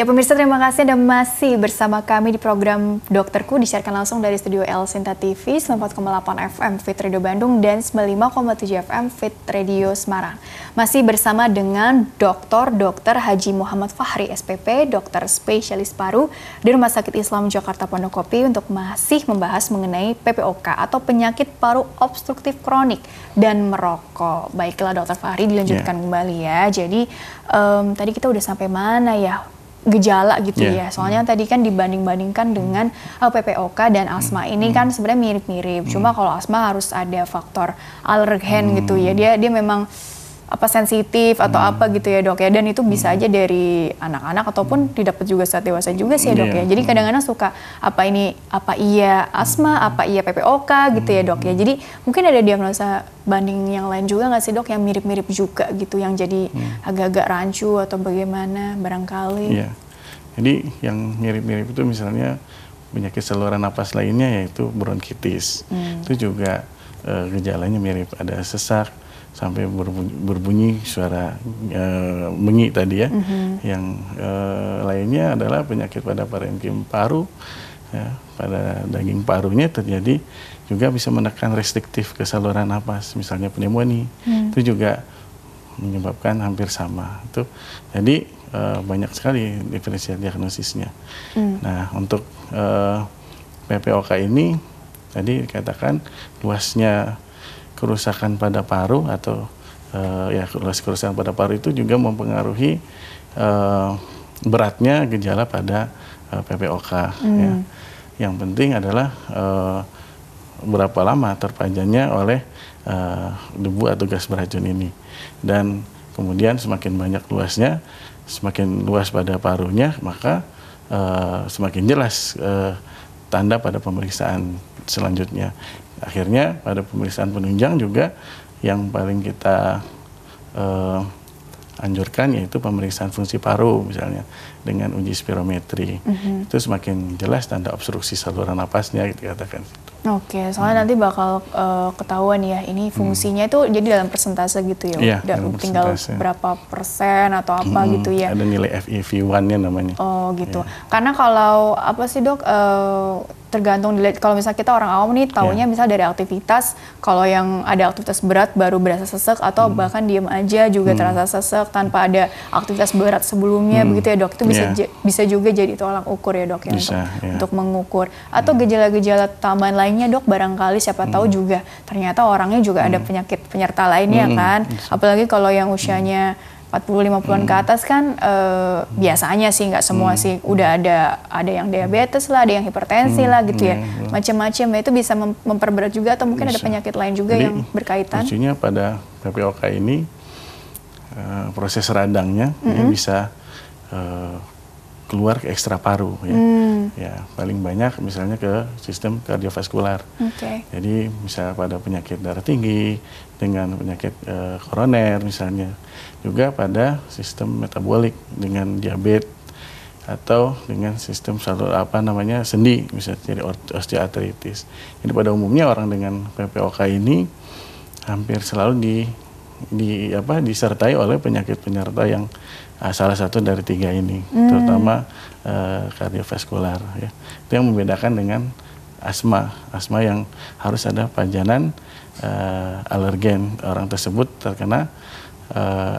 Ya pemirsa terima kasih Anda masih bersama kami di program Dokterku disiarkan langsung dari studio El Sinta TV 94,8 FM Fit Radio Bandung dan 95,7 FM Fit Radio Semarang. Masih bersama dengan Dokter Dokter Haji Muhammad Fahri SPP, dokter spesialis paru di Rumah Sakit Islam Jakarta Pondokopi untuk masih membahas mengenai PPOK atau penyakit paru obstruktif kronik dan merokok. Baiklah Dokter Fahri dilanjutkan yeah. kembali ya. Jadi um, tadi kita udah sampai mana ya? gejala gitu yeah. ya. Soalnya mm. tadi kan dibanding-bandingkan dengan uh, PPOK dan asma ini kan hmm. sebenarnya mirip-mirip. Mm. Cuma hmm. kalau asma harus ada faktor alergen mm. gitu ya. Dia dia memang apa sensitif atau hmm. apa gitu ya dok ya dan itu bisa hmm. aja dari anak-anak ataupun hmm. didapat juga saat dewasa juga sih ya dok yeah. ya iya. jadi hmm. kadang-kadang suka apa ini apa iya asma hmm. apa iya PPOK gitu ya dok ya jadi mungkin ada diagnosa banding yang lain juga nggak sih dok yang mirip-mirip juga gitu yang jadi agak-agak hmm. rancu atau bagaimana barangkali yeah. jadi yang mirip-mirip itu misalnya penyakit saluran napas lainnya yaitu bronkitis hmm. itu juga uh, gejalanya mirip ada sesak sampai berbunyi, berbunyi suara e, eh, mengi tadi ya. Mm -hmm. Yang e, lainnya adalah penyakit pada parenkim paru, ya, pada daging parunya terjadi juga bisa menekan restriktif ke saluran napas, misalnya pneumonia. Mm. Itu juga menyebabkan hampir sama. Itu jadi e, banyak sekali diferensial diagnosisnya. Mm. Nah untuk e, PPOK ini tadi dikatakan luasnya kerusakan pada paru atau uh, ya kerusakan pada paru itu juga mempengaruhi uh, beratnya gejala pada uh, eh, PPOK. Hmm. Ya. Yang penting adalah uh, berapa lama terpanjangnya oleh uh, debu atau gas beracun ini. Dan kemudian semakin banyak luasnya, semakin luas pada parunya, maka uh, semakin jelas uh, tanda pada pemeriksaan selanjutnya. Akhirnya pada pemeriksaan penunjang juga yang paling kita uh, anjurkan yaitu pemeriksaan fungsi paru misalnya dengan uji spirometri mm-hmm. itu semakin jelas tanda obstruksi saluran napasnya gitu katakan. Oke, soalnya hmm. nanti bakal uh, ketahuan ya ini hmm. fungsinya hmm. itu jadi dalam persentase gitu ya, ya dalam tinggal persentase. berapa persen atau apa hmm, gitu ya. Ada nilai FEV1-nya namanya. Oh gitu, ya. karena kalau apa sih dok? Uh, tergantung dilihat kalau misalnya kita orang awam nih tahunya yeah. misal dari aktivitas kalau yang ada aktivitas berat baru berasa sesek atau hmm. bahkan diem aja juga hmm. terasa sesek tanpa ada aktivitas berat sebelumnya hmm. begitu ya dok itu bisa yeah. Iya. bisa juga jadi itu tolak ukur ya dok ya bisa, untuk, yeah. untuk mengukur hmm. atau gejala-gejala hmm. tambahan lainnya dok barangkali siapa hmm. tahu juga ternyata orangnya juga hmm. ada penyakit penyerta lainnya hmm. kan apalagi kalau yang usianya hmm 40-50an hmm. ke atas kan e, biasanya sih nggak semua hmm. sih udah ada ada yang diabetes lah ada yang hipertensi hmm. lah gitu ya hmm. hmm. macam-macam nah, itu bisa mem memperberat juga atau mungkin bisa. ada penyakit lain juga Jadi, yang berkaitan lucunya pada PPOK ini e, proses radangnya hmm. bisa e, keluar ke ekstra paru ya. Hmm. ya paling banyak misalnya ke sistem kardiovaskular okay. jadi bisa pada penyakit darah tinggi dengan penyakit e, koroner misalnya juga pada sistem metabolik dengan diabetes atau dengan sistem salur apa namanya sendi bisa jadi osteoartritis. Jadi pada umumnya orang dengan PPOK ini hampir selalu di di apa disertai oleh penyakit penyerta yang uh, salah satu dari tiga ini, hmm. terutama uh, kardiovaskular. Ya. Itu yang membedakan dengan asma, asma yang harus ada panjanan uh, alergen orang tersebut terkena uh,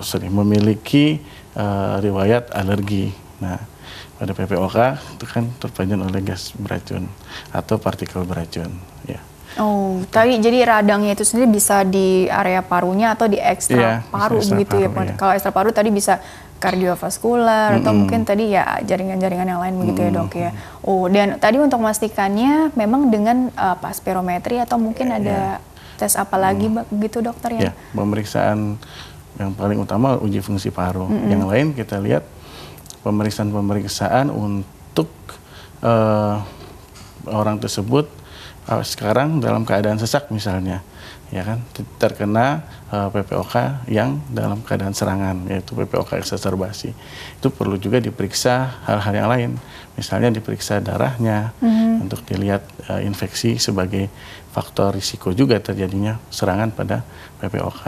sorry, memiliki uh, riwayat alergi. Nah, pada PPOK itu kan terpanjang oleh gas beracun atau partikel beracun, ya. Oh, tapi jadi radangnya itu sendiri bisa di area parunya atau di ekstra ya, paru ekstra begitu ya, paru, ya. Kalau ekstra paru tadi bisa kardiovaskular mm -hmm. atau mungkin tadi ya jaringan-jaringan yang lain begitu mm -hmm. ya dok ya. Oh, dan tadi untuk memastikannya memang dengan uh, spirometri atau mungkin yeah, ada iya tes apa lagi hmm. begitu dokter ya? ya? Pemeriksaan yang paling utama uji fungsi paru. Mm -hmm. Yang lain kita lihat pemeriksaan-pemeriksaan untuk uh, orang tersebut uh, sekarang dalam keadaan sesak misalnya ya kan terkena uh, eh, PPOK yang dalam keadaan serangan yaitu PPOK eksacerbasi itu perlu juga diperiksa hal-hal yang lain misalnya diperiksa darahnya mm-hmm. untuk dilihat uh, infeksi sebagai faktor risiko juga terjadinya serangan pada PPOK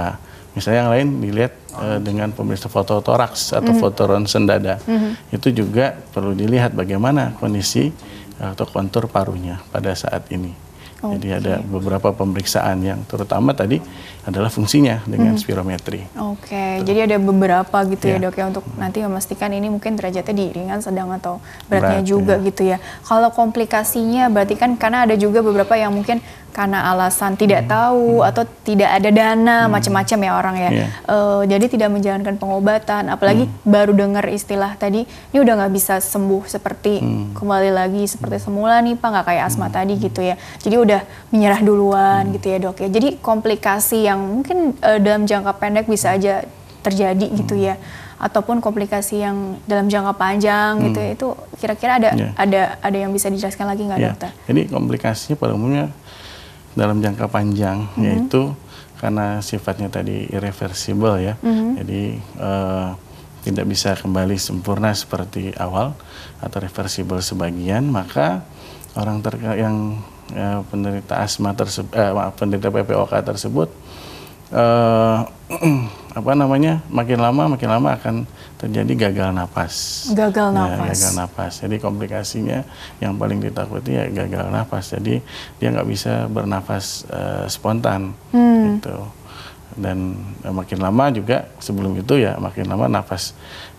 misalnya yang lain dilihat uh, dengan pemeriksa foto toraks atau mm-hmm. foto ronsen dada mm-hmm. itu juga perlu dilihat bagaimana kondisi atau kontur parunya pada saat ini Okay. Jadi ada beberapa pemeriksaan yang terutama tadi adalah fungsinya dengan -hmm. spirometri. Oke, okay. jadi ada beberapa gitu yeah. ya iya. dok ya untuk nanti memastikan ini mungkin derajatnya di ringan, sedang atau beratnya Berat, juga iya. gitu ya. Kalau komplikasinya berarti kan karena ada juga beberapa yang mungkin karena alasan tidak hmm. tahu hmm. atau tidak ada dana hmm. macam-macam ya orang ya. Yeah. Iya. Uh, jadi tidak menjalankan pengobatan, apalagi hmm. baru dengar istilah tadi ini udah nggak bisa sembuh seperti hmm. kembali lagi seperti semula nih Pak, nggak kayak asma hmm. tadi gitu ya. Jadi udah menyerah duluan hmm. gitu ya Dok ya. Jadi komplikasi yang mungkin uh, dalam jangka pendek bisa aja terjadi gitu hmm. gitu ya ataupun komplikasi yang dalam jangka panjang hmm. gitu ya, hmm. itu kira-kira ada yeah. ada ada yang bisa dijelaskan lagi nggak yeah. dokter? Jadi komplikasinya pada umumnya dalam jangka panjang mm -hmm. yaitu karena sifatnya tadi irreversible ya. Mm -hmm. Jadi uh, tidak bisa kembali sempurna seperti awal atau reversible sebagian, maka orang yang uh, penderita asma eh, tersebut uh, penderita PPOK tersebut uh, apa namanya makin lama makin lama akan terjadi gagal napas. Gagal ya, napas. Gagal napas. Jadi komplikasinya yang paling ditakuti ya gagal napas. Jadi dia nggak bisa bernapas uh, spontan hmm. gitu. Dan eh, makin lama juga sebelum itu ya makin lama napas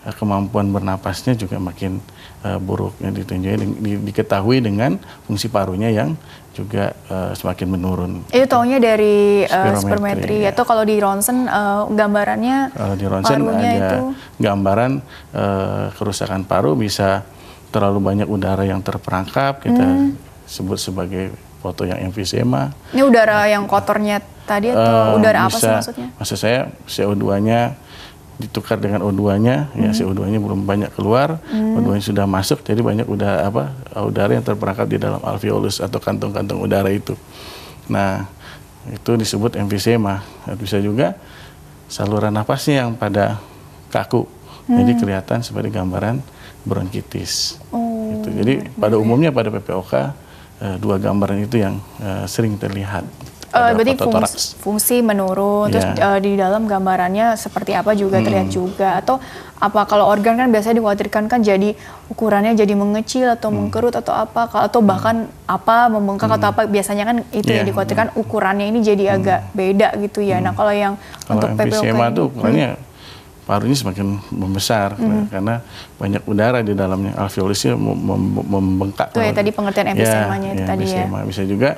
Eh, kemampuan bernapasnya juga makin uh, buruk ya, ditunjuknya di, di, diketahui dengan fungsi parunya yang juga uh, semakin menurun. Itu tahunya dari uh, spirometri ya. atau kalau di ronsen uh, gambarannya kalau di ronsen ada itu... gambaran uh, kerusakan paru bisa terlalu banyak udara yang terperangkap kita hmm. sebut sebagai foto yang emfisema. Ini udara yang kotornya tadi atau uh, udara bisa, apa sih maksudnya? Maksud saya CO2-nya ditukar dengan O2-nya ya, hmm. ya si O2-nya belum banyak keluar hmm. O2-nya sudah masuk jadi banyak udah apa udara yang terperangkap di dalam alveolus atau kantung-kantung udara itu nah itu disebut emfisema nah, bisa juga saluran nafasnya yang pada kaku hmm. jadi kelihatan seperti gambaran bronkitis oh, gitu. jadi pada umumnya pada PPOK eh, dua gambaran itu yang eh, sering terlihat uh, berarti fungsi, fungsi menurun. Terus uh, di dalam gambarannya seperti apa juga hmm. terlihat juga atau apa kalau organ kan biasanya dikhawatirkan kan jadi ukurannya jadi mengecil atau hmm. mengkerut atau apa atau hmm. bahkan hmm. apa membengkak hmm. atau apa biasanya kan itu yeah. yang iya. dikhawatirkan hmm. ukurannya ini jadi hmm. agak beda gitu ya. Nah, hmm. Nah, kalau yang kalau untuk PPOK itu ukurannya hmm ya parunya semakin membesar mm -hmm. karena banyak udara di dalamnya alveolusnya mem mem membengkak. ya tadi pengertian iya, emfisema-nya ya, itu ya, tadi ya. Bisa juga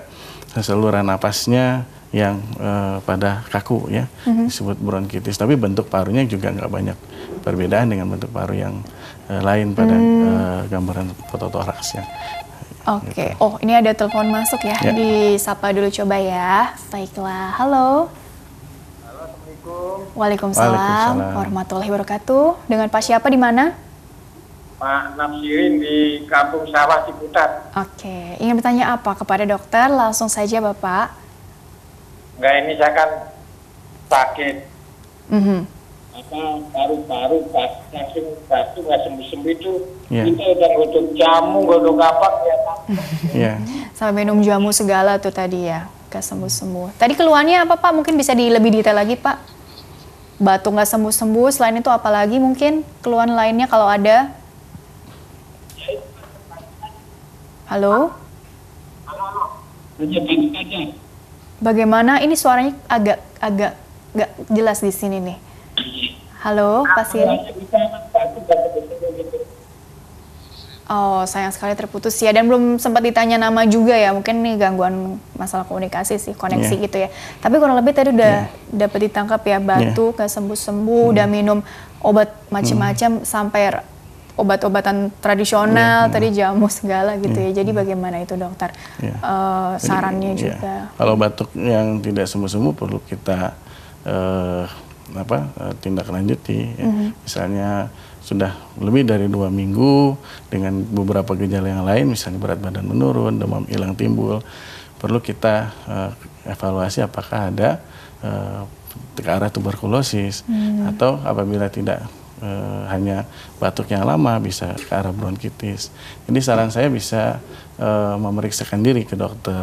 saluran napasnya yang uh, pada kaku ya mm-hmm. disebut bronkitis tapi bentuk parunya juga nggak banyak perbedaan dengan bentuk paru yang uh, lain pada mm. uh, gambaran toraksnya. Oke, okay. gitu. oh ini ada telepon masuk ya, ya. disapa dulu coba ya. Baiklah, halo. Halo, assalamualaikum. Waalaikumsalam, Waalaikumsalam. warahmatullahi wabarakatuh. Dengan Pak siapa di mana? Pak Nafsirin di Kampung Sawah Ciputat. Oke, ingin bertanya apa kepada dokter? Langsung saja Bapak. Enggak, ini saya kan sakit. Mm -hmm. Apa baru-baru langsung batu nggak sembuh-sembuh itu yeah. kita udah godok jamu, godok apa ya yeah. Sama minum jamu segala tuh tadi ya, nggak sembuh-sembuh. Tadi keluhannya apa Pak? Mungkin bisa di lebih detail lagi Pak. Batu nggak sembuh-sembuh, selain itu apalagi mungkin keluhan lainnya kalau ada? Halo? Halo, halo. Bagaimana? Ini suaranya agak agak nggak jelas di sini nih. Halo, pasien. Oh, sayang sekali terputus ya. Dan belum sempat ditanya nama juga ya. Mungkin nih gangguan masalah komunikasi sih, koneksi yeah. gitu ya. Tapi kurang lebih tadi udah yeah. dapat ditangkap ya, batu, yeah. Iya. gak sembuh-sembuh, udah hmm. minum obat macam-macam hmm. sampai obat-obatan tradisional, yeah. Hmm. tadi jamu segala gitu yeah. ya. Hmm. Jadi bagaimana itu dokter yeah. Iya. uh, sarannya yeah. juga? Kalau batuk yang tidak sembuh-sembuh perlu kita uh, apa uh, tindak lanjuti, mm -hmm. misalnya sudah lebih dari dua minggu dengan beberapa gejala yang lain, misalnya berat badan menurun, demam hilang timbul, perlu kita uh, evaluasi apakah ada uh, ke arah tuberkulosis hmm. atau apabila tidak e, hanya yang lama bisa ke arah bronkitis. Jadi saran saya bisa e, memeriksakan diri ke dokter,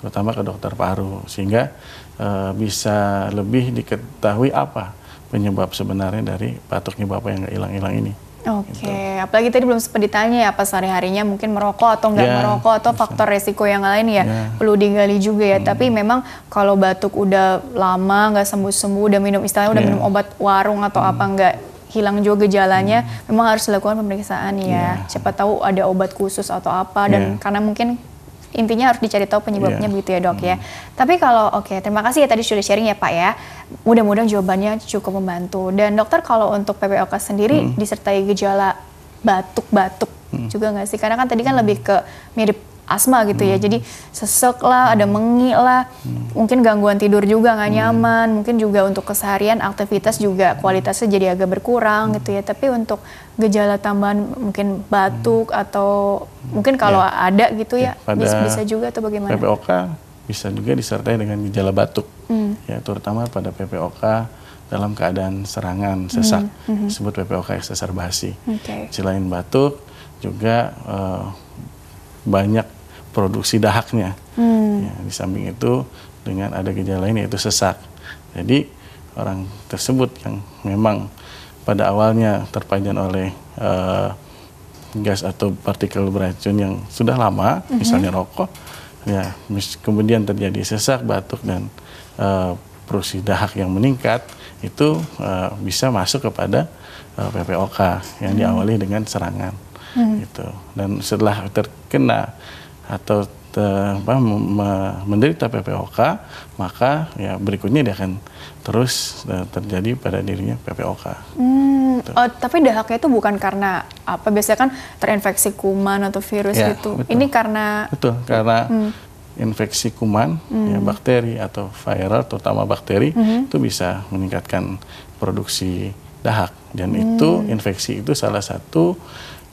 terutama ke dokter paru sehingga e, bisa lebih diketahui apa penyebab sebenarnya dari batuknya bapak yang nggak hilang-hilang ini. Oke, okay. gitu. apalagi tadi belum sempat ditanya ya apa sehari-harinya mungkin merokok atau nggak yeah, merokok atau bisa. faktor resiko yang lain ya yeah. perlu digali juga ya. Hmm. Tapi memang kalau batuk udah lama nggak sembuh-sembuh, udah minum istilahnya udah yeah. minum obat warung atau hmm. apa nggak hilang juga gejalanya, hmm. memang harus dilakukan pemeriksaan ya. Yeah. Siapa tahu ada obat khusus atau apa dan yeah. karena mungkin intinya harus dicari tahu penyebabnya yeah. begitu ya dok ya. hmm. ya. Tapi kalau oke okay, terima kasih ya tadi sudah sharing ya pak ya. Mudah-mudahan jawabannya cukup membantu. Dan dokter kalau untuk PPOK sendiri hmm. disertai gejala batuk-batuk hmm. juga nggak sih? Karena kan tadi kan lebih ke mirip asma gitu ya. hmm. ya. Jadi sesek lah, ada mengi lah, hmm. mungkin gangguan tidur juga nggak hmm. nyaman, hmm. mungkin juga untuk keseharian aktivitas juga hmm. kualitasnya jadi agak berkurang hmm. gitu ya. Tapi untuk gejala tambahan mungkin batuk hmm. atau mungkin kalau ya. ada gitu ya, ya bisa, bisa juga atau bagaimana? PPOK bisa juga disertai dengan gejala batuk. Hmm. Ya, terutama pada PPOK dalam keadaan serangan hmm. sesak, hmm. hmm. disebut PPOK ekseserbasi. Okay. Selain batuk juga uh, banyak produksi dahaknya. Hmm. Ya, di samping itu dengan ada gejala lain yaitu sesak. Jadi orang tersebut yang memang pada awalnya terpajan oleh uh, gas atau partikel beracun yang sudah lama, hmm misalnya rokok, ya kemudian terjadi sesak, batuk dan uh, produksi dahak yang meningkat itu uh, bisa masuk kepada uh, PPOK yang hmm diawali dengan serangan, mm-hmm. gitu. Dan setelah terkena atau te, apa, menderita PPOK maka ya berikutnya dia akan terus eh, terjadi pada dirinya PPOK. Hmm, gitu. oh, tapi dahaknya itu bukan karena apa biasanya kan terinfeksi kuman atau virus ya, gitu. Betul. Ini karena betul karena hmm. infeksi kuman ya, hmm. ya bakteri atau viral terutama bakteri hmm. itu bisa meningkatkan produksi dahak dan hmm. itu infeksi itu salah satu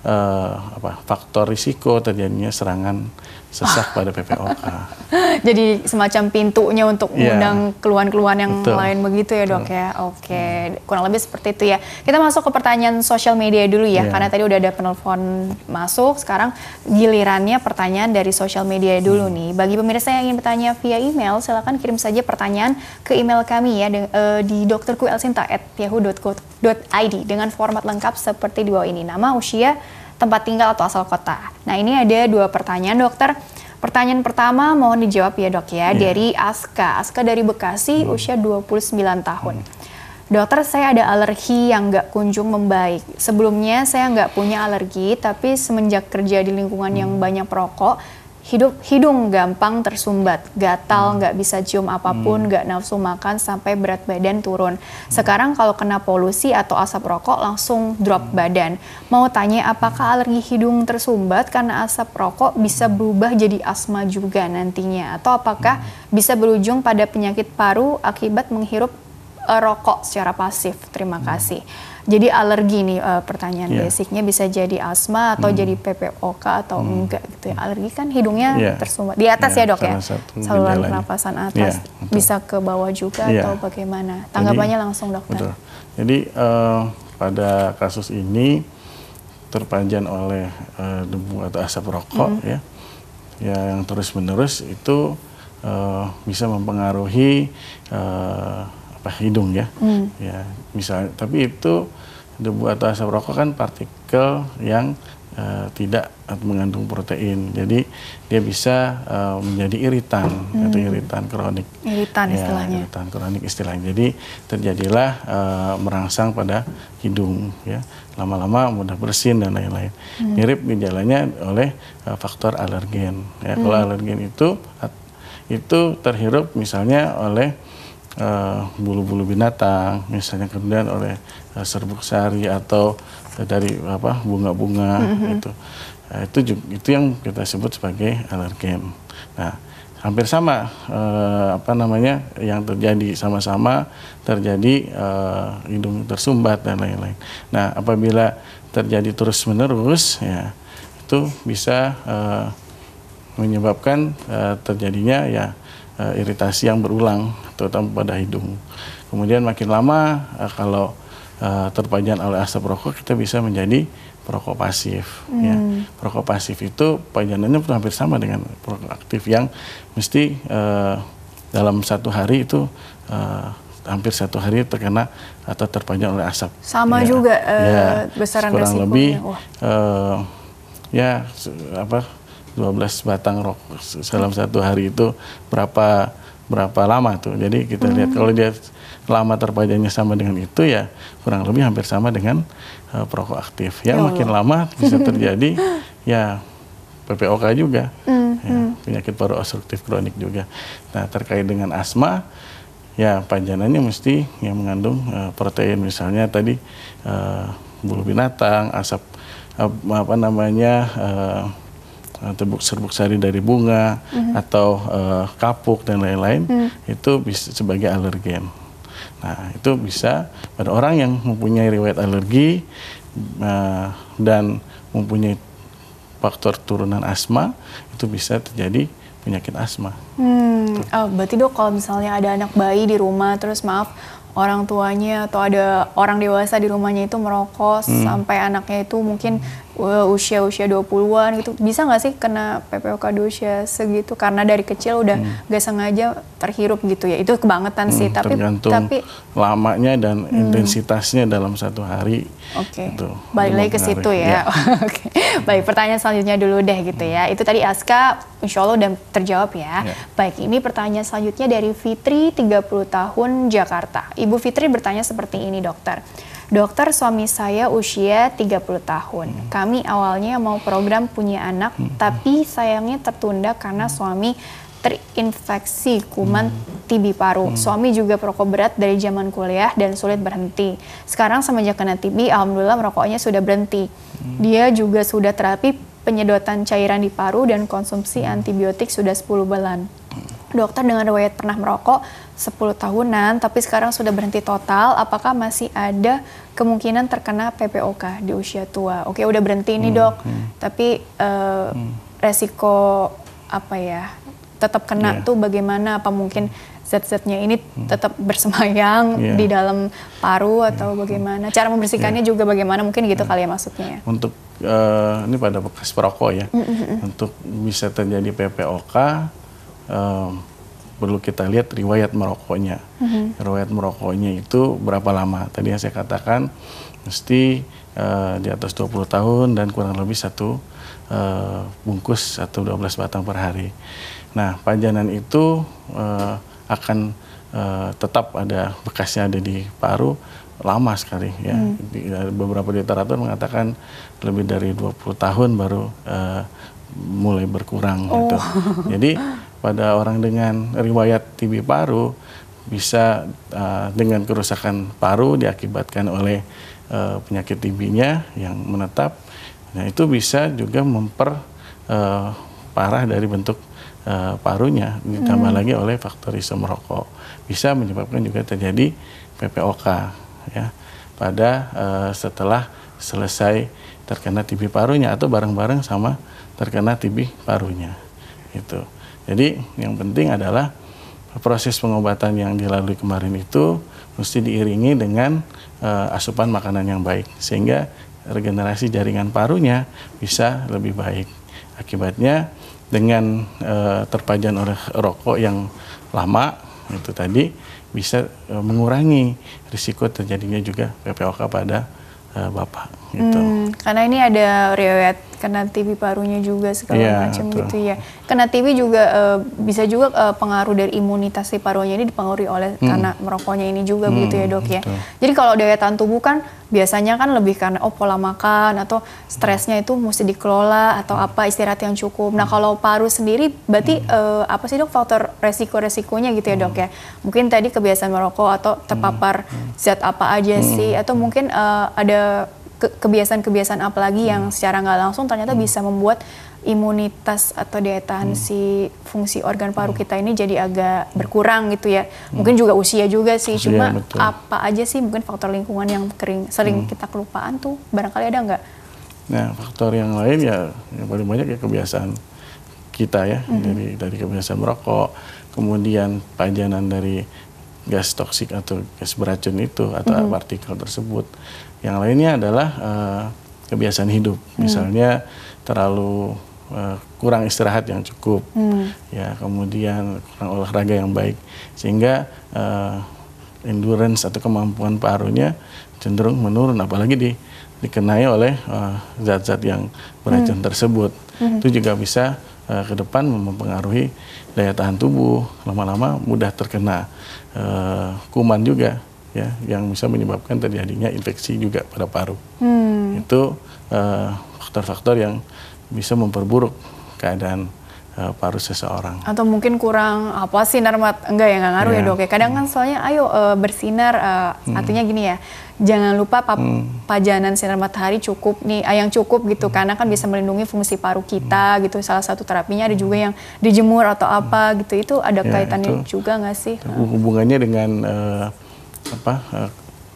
uh, apa, faktor risiko terjadinya serangan sesak pada PPOK. Jadi semacam pintunya untuk yeah. mengundang keluhan-keluhan yang Betul. lain begitu ya dok ya? Betul. ya. Oke, okay. kurang lebih seperti itu ya. Kita masuk ke pertanyaan sosial media dulu ya, yeah. karena tadi udah ada penelpon masuk. Sekarang gilirannya pertanyaan dari sosial media dulu hmm. nih. Bagi pemirsa yang ingin bertanya via email, silakan kirim saja pertanyaan ke email kami ya eh, di dokterkuelsinta@yahoo.co.id dengan format lengkap seperti dua ini. Nama, usia, tempat tinggal atau asal kota. Nah, ini ada dua pertanyaan, dokter. Pertanyaan pertama mohon dijawab ya, Dok ya, yeah. dari Aska. Aska dari Bekasi, hmm. usia 29 tahun. Hmm. Dokter, saya ada alergi yang nggak kunjung membaik. Sebelumnya saya nggak punya alergi, tapi semenjak kerja di lingkungan hmm. yang banyak perokok, hidup hidung gampang tersumbat, gatal, hmm. nggak hmm. bisa cium apapun, hmm. nggak hmm. nafsu makan sampai berat badan turun. Sekarang kalau kena polusi atau asap rokok langsung drop hmm. badan. Mau tanya apakah hmm. alergi hidung tersumbat karena asap rokok bisa berubah jadi asma juga nantinya atau apakah bisa berujung pada penyakit paru akibat menghirup Eh, rokok secara pasif. Terima hmm. kasih. Jadi alergi nih uh, pertanyaan yeah. basicnya bisa jadi asma atau hmm. jadi PPOK atau hmm. enggak gitu ya. Alergi kan hidungnya yeah. tersumbat di atas yeah, ya dok ya. Saluran pernapasan iya, atas yeah, bisa ke bawah juga yeah. atau bagaimana? Tanggapannya jadi, langsung dokter. Betul. Jadi uh, pada kasus ini terpanjang oleh uh, debu atau asap rokok mm. ya yang terus menerus itu uh, bisa mempengaruhi uh, apa hidung ya. Hmm. Ya, misalnya tapi itu debu atau asap rokok kan partikel yang uh, tidak mengandung protein. Jadi dia bisa uh, menjadi iritan hmm. atau iritan kronik. Iritan ya, istilahnya. Iritan kronik istilahnya. Jadi terjadilah uh, merangsang pada hidung ya. Lama-lama mudah bersin dan lain-lain. Hmm. Mirip gejalanya oleh uh, faktor alergen. Ya, hmm. kalau alergen itu itu terhirup misalnya oleh Eh, bulu-bulu uh, binatang, misalnya kemudian oleh uh, serbuk sari atau uh, dari apa bunga-bunga mm -hmm. itu. Uh, itu juga, itu yang kita sebut sebagai alergen. Nah, hampir sama uh, apa namanya yang terjadi sama-sama terjadi uh, hidung tersumbat dan lain-lain. Nah, apabila terjadi terus-menerus ya itu bisa uh, menyebabkan uh, terjadinya ya uh, iritasi yang berulang terutama pada hidung. Kemudian makin lama uh, kalau uh, eh, terpajan oleh asap rokok kita bisa menjadi perokok pasif ya. hmm. ya. Perokok pasif itu pajanannya hampir sama dengan perokok aktif yang mesti uh, dalam satu hari itu uh, hampir satu hari terkena atau terpanjang oleh asap. Sama ya, juga ya, besaran kurang lebih uh, ya apa 12 batang rok dalam satu hari itu berapa berapa lama tuh. Jadi kita hmm. lihat kalau dia lama terpajanya sama dengan itu ya kurang lebih hampir sama dengan uh, perokok aktif. Ya, ya makin lama bisa terjadi ya PPOK juga. Hmm. Ya, hmm. penyakit paru obstruktif kronik juga. Nah, terkait dengan asma ya panjanannya mesti yang mengandung uh, protein misalnya tadi uh, bulu binatang, asap uh, apa namanya uh, atau eh, serbuk sari dari bunga mm-hmm. atau uh, kapuk dan lain-lain mm. itu bisa sebagai alergen. Nah itu bisa pada orang yang mempunyai riwayat alergi uh, dan mempunyai faktor turunan asma itu bisa terjadi penyakit asma. Hmm, oh, berarti dok kalau misalnya ada anak bayi di rumah terus maaf orang tuanya atau ada orang dewasa di rumahnya itu merokok hmm. sampai anaknya itu mungkin Eh, usia-usia 20-an gitu bisa nggak sih kena PPOK di usia segitu karena dari kecil udah hmm. gak sengaja terhirup gitu ya itu kebangetan hmm, sih tapi tapi lamanya dan hmm. intensitasnya dalam satu hari oke okay. balik lagi ke situ ya, ya. oke baik pertanyaan selanjutnya dulu deh gitu ya itu tadi Aska Insya Allah udah terjawab ya. ya baik ini pertanyaan selanjutnya dari Fitri 30 tahun Jakarta Ibu Fitri bertanya seperti ini dokter Dokter suami saya usia 30 tahun. Hmm. Kami awalnya mau program punya anak, hmm. hmm. tapi sayangnya tertunda karena hmm. suami terinfeksi kuman hmm. TB paru. Hmm. Suami juga perokok berat dari zaman kuliah dan sulit berhenti. Sekarang semenjak kena tibi, alhamdulillah merokoknya sudah berhenti. Hmm. Dia juga sudah terapi penyedotan cairan di paru dan konsumsi hmm. antibiotik sudah 10 bulan dokter dengan riwayat pernah merokok 10 tahunan tapi sekarang sudah berhenti total apakah masih ada kemungkinan terkena PPOK di usia tua oke udah berhenti nih hmm, dok hmm. tapi uh, hmm. resiko apa ya tetap kena yeah. tuh bagaimana apa mungkin zat-zatnya ini hmm. tetap bersemayang yeah. di dalam paru iya, atau yeah. bagaimana cara iya. membersihkannya yeah. juga bagaimana mungkin gitu yeah. kali ya maksudnya ya? untuk uh, ini pada bekas perokok ya mm -hmm. untuk bisa terjadi PPOK um, perlu kita lihat riwayat merokoknya. Mm-hmm. Riwayat merokoknya itu berapa lama? Tadi yang saya katakan mesti uh, di atas 20 tahun dan kurang lebih satu uh, bungkus atau 12 batang per hari. Nah, pajanan itu uh, akan uh, tetap ada bekasnya ada di paru lama sekali ya. Hmm. beberapa literatur mengatakan lebih dari 20 tahun baru uh, mulai berkurang gitu. oh. gitu. Jadi pada orang dengan riwayat TB paru bisa uh, dengan kerusakan paru diakibatkan oleh uh, penyakit TB-nya yang menetap. Nah, itu bisa juga memper uh, parah dari bentuk uh, parunya ditambah hmm. lagi oleh faktor isom rokok Bisa menyebabkan juga terjadi PPOK ya pada uh, setelah selesai terkena TB parunya atau bareng-bareng sama terkena TB parunya. Itu. Jadi yang penting adalah proses pengobatan yang dilalui kemarin itu mesti diiringi dengan uh, asupan makanan yang baik sehingga regenerasi jaringan parunya bisa lebih baik. Akibatnya dengan uh, eh, terpajan oleh rokok yang lama itu tadi bisa uh, mengurangi risiko terjadinya juga PPOK pada uh, bapak gitu. Hmm, karena ini ada riwayat kena TV parunya juga segala yeah, macam gitu ya. Kena TV juga uh, bisa juga uh, pengaruh dari imunitas si parunya ini dipengaruhi oleh hmm. karena merokoknya ini juga hmm, begitu ya dok ya. Jadi kalau daya tahan tubuh kan biasanya kan lebih karena oh pola makan atau stresnya itu mesti dikelola atau apa istirahat yang cukup. Nah kalau paru sendiri berarti hmm. uh, apa sih dok faktor resiko-resikonya gitu ya dok ya. Hmm. Mungkin tadi kebiasaan merokok atau terpapar hmm. zat apa aja hmm. sih atau mungkin uh, ada kebiasaan-kebiasaan apalagi hmm. yang secara nggak langsung ternyata hmm. bisa membuat imunitas atau daya tahan hmm. si fungsi organ paru hmm. kita ini jadi agak berkurang gitu ya. Hmm. Mungkin juga usia juga sih. Usia, Cuma betul. apa aja sih mungkin faktor lingkungan yang kering sering hmm. kita kelupaan tuh barangkali ada nggak? Nah faktor yang lain ya yang paling banyak ya kebiasaan kita ya hmm. dari dari kebiasaan merokok, kemudian pajanan dari gas toksik atau gas beracun itu atau hmm. partikel tersebut yang lainnya adalah uh, kebiasaan hidup, hmm. misalnya terlalu uh, kurang istirahat yang cukup, hmm. ya kemudian kurang olahraga yang baik, sehingga uh, endurance atau kemampuan parunya cenderung menurun, apalagi di dikenai oleh zat-zat uh, yang beracun hmm. tersebut. Hmm. Itu juga bisa uh, ke depan mempengaruhi daya tahan tubuh, lama-lama mudah terkena uh, kuman juga ya yang bisa menyebabkan terjadinya infeksi juga pada paru. Hmm. Itu eh, faktor-faktor uh, yang bisa memperburuk keadaan eh, paru seseorang. Atau mungkin kurang apa sinar mat enggak ya enggak ngaruh ya, ya dok ya. Kadang kan soalnya ayo uh, bersinar uh, hmm. artinya gini ya. Jangan lupa pa hmm. pajanan sinar matahari cukup nih yang cukup gitu hmm. karena kan bisa melindungi fungsi paru kita hmm. gitu. Salah satu terapinya ada hmm. juga yang dijemur atau apa hmm. gitu. Itu ada ya, kaitannya itu, juga nggak sih? Hubungannya dengan uh, apa uh,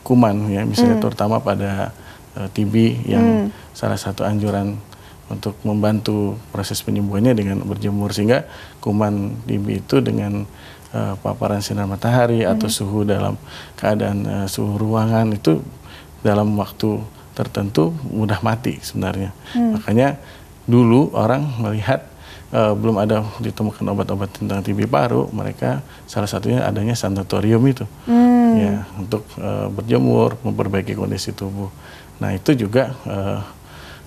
kuman ya misalnya hmm. terutama pada uh, eh, TB yang hmm. salah satu anjuran untuk membantu proses penyembuhannya dengan berjemur sehingga kuman TB itu dengan uh, paparan sinar matahari hmm. atau suhu dalam keadaan uh, suhu ruangan itu dalam waktu tertentu mudah mati sebenarnya hmm. makanya dulu orang melihat uh, belum ada ditemukan obat-obat tentang TB paru, mereka salah satunya adanya sanatorium itu, hmm. ya untuk uh, berjemur, memperbaiki kondisi tubuh. Nah itu juga uh,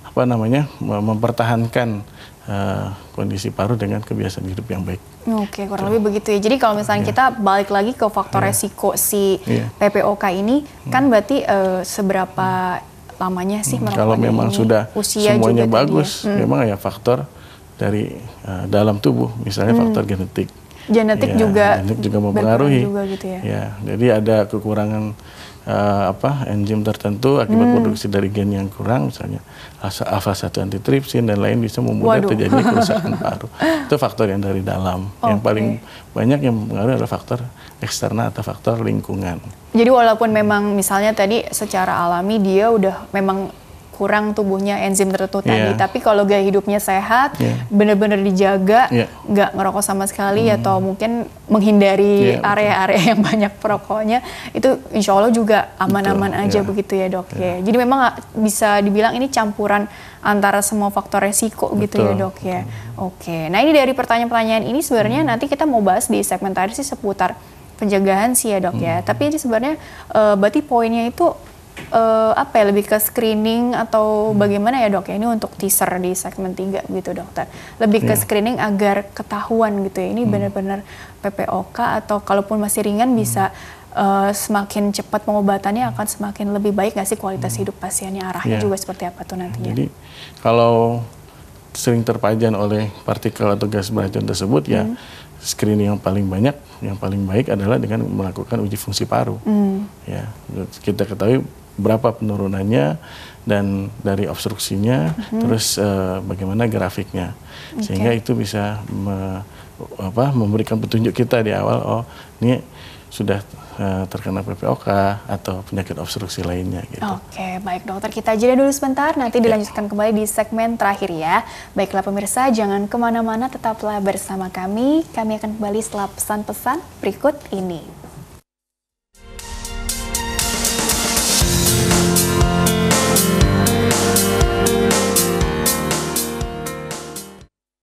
apa namanya mempertahankan uh, kondisi paru dengan kebiasaan hidup yang baik. Oke, kurang gitu. lebih begitu ya. Jadi kalau misalnya yeah. kita balik lagi ke faktor yeah. resiko si yeah. PPOK ini, hmm. kan berarti uh, seberapa hmm. lamanya sih hmm. Kalau memang ini, sudah usia semuanya ya. bagus, ya. hmm. memang ya faktor dari uh, dalam tubuh, misalnya hmm. faktor genetik. Genetik ya, juga genetik juga mempengaruhi. Juga gitu ya. ya, jadi ada kekurangan uh, apa enzim tertentu akibat hmm. produksi dari gen yang kurang misalnya asa alfa 1 antitripsin dan lain bisa membuat Waduh. terjadi kerusakan paru. Itu faktor yang dari dalam. Okay. Yang paling banyak yang mempengaruhi adalah faktor eksternal atau faktor lingkungan. Jadi walaupun memang misalnya tadi secara alami dia udah memang kurang tubuhnya enzim tertentu yeah. tadi. Iya. Tapi kalau gaya hidupnya sehat, iya. bener-bener benar dijaga, iya. nggak yeah. ngerokok sama sekali hmm. atau mungkin menghindari area-area yeah, yang banyak perokoknya, itu insya Allah juga aman-aman aja yeah. begitu ya dok. Yeah. Ya. Jadi memang ah, bisa dibilang ini campuran antara semua faktor resiko betul. gitu ya dok ya. Oke, nah ini dari pertanyaan-pertanyaan ini sebenarnya hmm. nanti kita mau bahas di segmen tadi sih seputar penjagaan sih ya dok ya. hmm. ya. Tapi ini sebenarnya uh, berarti poinnya itu uh, apa ya lebih ke screening atau hmm. bagaimana ya dok ya ini untuk teaser di segmen 3 gitu dokter lebih ke yeah. screening agar ketahuan gitu ya ini hmm. benar-benar PPOK atau kalaupun masih ringan hmm. bisa uh, semakin cepat pengobatannya akan semakin lebih baik nggak sih kualitas hmm. hidup pasiennya arahnya yeah. juga seperti apa tuh nantinya jadi kalau sering terpajan oleh partikel atau gas beracun tersebut ya, hmm. ya screening yang paling banyak yang paling baik adalah dengan melakukan uji fungsi paru hmm. ya kita ketahui berapa penurunannya dan dari obstruksinya mm-hmm. terus uh, bagaimana grafiknya okay. sehingga itu bisa me, apa, memberikan petunjuk kita di awal oh ini sudah uh, terkena PPOK atau penyakit obstruksi lainnya gitu. Oke, baik dokter. Kita jeda dulu sebentar, nanti dilanjutkan kembali di segmen terakhir ya. Baiklah pemirsa, jangan kemana-mana, tetaplah bersama kami. Kami akan kembali setelah pesan-pesan berikut ini.